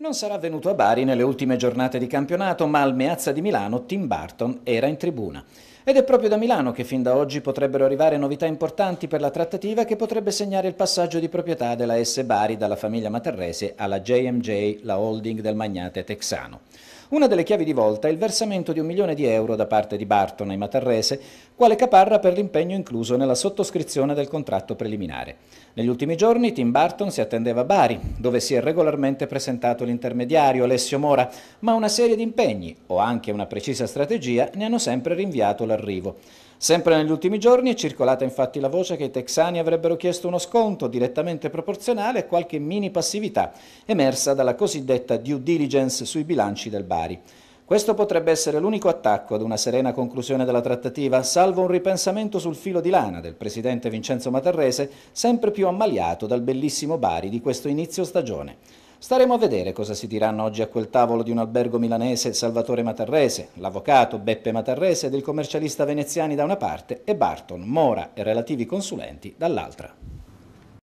Non sarà venuto a Bari nelle ultime giornate di campionato, ma al Meazza di Milano Tim Burton era in tribuna. Ed è proprio da Milano che fin da oggi potrebbero arrivare novità importanti per la trattativa che potrebbe segnare il passaggio di proprietà della S Bari dalla famiglia Materrese alla JMJ, la holding del magnate texano. Una delle chiavi di volta è il versamento di un milione di euro da parte di Barton ai Matarrese, quale caparra per l'impegno incluso nella sottoscrizione del contratto preliminare. Negli ultimi giorni Tim Barton si attendeva a Bari, dove si è regolarmente presentato l'intermediario Alessio Mora, ma una serie di impegni o anche una precisa strategia ne hanno sempre rinviato l'arrivo. Sempre negli ultimi giorni è circolata infatti la voce che i texani avrebbero chiesto uno sconto direttamente proporzionale a qualche mini passività emersa dalla cosiddetta due diligence sui bilanci del Bari. Questo potrebbe essere l'unico attacco ad una serena conclusione della trattativa, salvo un ripensamento sul filo di lana del presidente Vincenzo Matarrese, sempre più ammaliato dal bellissimo Bari di questo inizio stagione. Staremo a vedere cosa si diranno oggi a quel tavolo di un albergo milanese Salvatore Matarrese, l'avvocato Beppe Matarrese ed il commercialista veneziani da una parte e Barton, Mora e relativi consulenti dall'altra.